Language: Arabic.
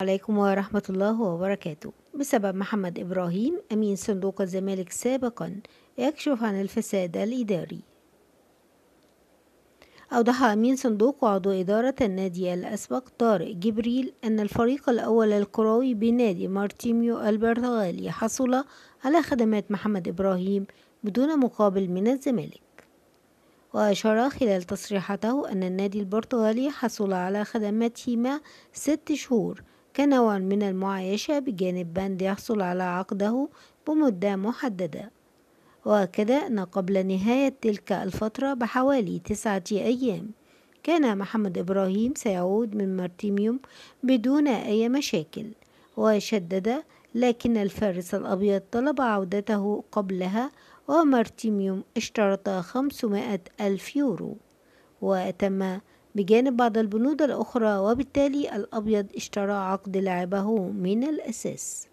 عليكم ورحمة الله وبركاته بسبب محمد إبراهيم أمين صندوق الزمالك سابقا يكشف عن الفساد الإداري أوضح أمين صندوق وعضو إدارة النادي الأسبق طارق جبريل أن الفريق الأول الكروي بنادي مارتيميو البرتغالي حصل على خدمات محمد إبراهيم بدون مقابل من الزمالك وأشار خلال تصريحته أن النادي البرتغالي حصل على خدماتهما ست شهور كنوع من المعايشة بجانب بند يحصل على عقده بمدة محددة أن قبل نهاية تلك الفترة بحوالي تسعة أيام كان محمد إبراهيم سيعود من مارتيميوم بدون أي مشاكل وشدد لكن الفارس الأبيض طلب عودته قبلها ومارتيميوم اشترط خمسمائة ألف يورو وتم بجانب بعض البنود الأخرى وبالتالي الأبيض اشترى عقد لعبه من الأساس